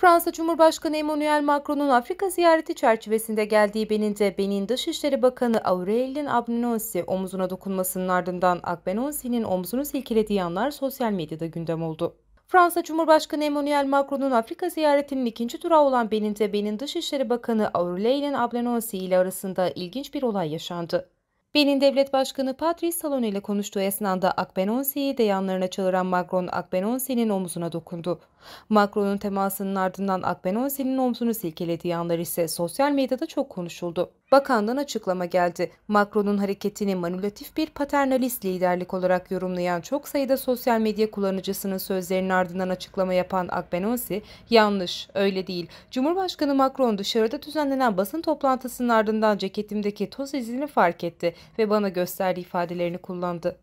Fransa Cumhurbaşkanı Emmanuel Macron'un Afrika ziyareti çerçevesinde geldiği Benin'de Benin Dışişleri Bakanı Aurelien Abnonsi omzuna dokunmasının ardından Akbenonsi'nin omzunu silkelediği anlar sosyal medyada gündem oldu. Fransa Cumhurbaşkanı Emmanuel Macron'un Afrika ziyaretinin ikinci durağı olan Benin'de Benin Dışişleri Bakanı Aurelien Abnonsi ile arasında ilginç bir olay yaşandı. Benin Devlet Başkanı Patrice Salone ile konuştuğu esnada Akbenonsi'yi de yanlarına çağıran Macron Akbenonsi'nin omzuna dokundu. Macron'un temasının ardından Akbenonsi'nin omzunu silkelediği yanlar ise sosyal medyada çok konuşuldu. Bakandan açıklama geldi. Macron'un hareketini manipülatif bir paternalist liderlik olarak yorumlayan çok sayıda sosyal medya kullanıcısının sözlerinin ardından açıklama yapan Akbenonsi, yanlış, öyle değil. Cumhurbaşkanı Macron dışarıda düzenlenen basın toplantısının ardından ceketimdeki toz izini fark etti ve bana gösterdiği ifadelerini kullandı.